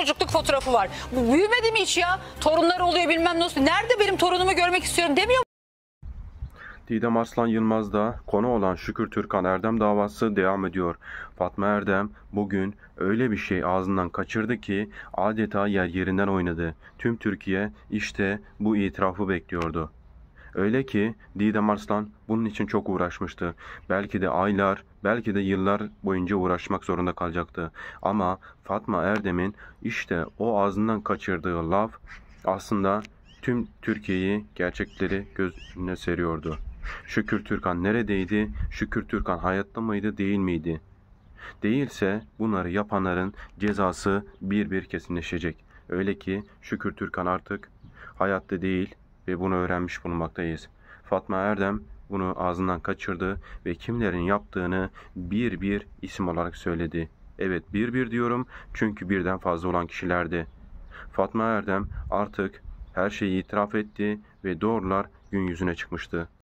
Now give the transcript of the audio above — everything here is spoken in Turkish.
kurucukluk fotoğrafı var. büyümedi mi hiç ya? Torunları oluyor bilmem nasıl. Nerede benim torunumu görmek istiyorum demiyor mu? Didem Arslan Yılmaz'da konu olan Şükür Türkan Erdem davası devam ediyor. Fatma Erdem bugün öyle bir şey ağzından kaçırdı ki adeta yer yerinden oynadı. Tüm Türkiye işte bu itirafı bekliyordu. Öyle ki Didem Arslan bunun için çok uğraşmıştı. Belki de aylar, belki de yıllar boyunca uğraşmak zorunda kalacaktı. Ama Fatma Erdem'in işte o ağzından kaçırdığı laf aslında tüm Türkiye'yi gerçekleri gözüne seriyordu. Şükür Türkan neredeydi? Şükür Türkan hayatta mıydı, değil miydi? Değilse bunları yapanların cezası bir bir kesinleşecek. Öyle ki Şükür Türkan artık hayatta değil, ve bunu öğrenmiş bulunmaktayız. Fatma Erdem bunu ağzından kaçırdı ve kimlerin yaptığını bir bir isim olarak söyledi. Evet bir bir diyorum çünkü birden fazla olan kişilerdi. Fatma Erdem artık her şeyi itiraf etti ve doğrular gün yüzüne çıkmıştı.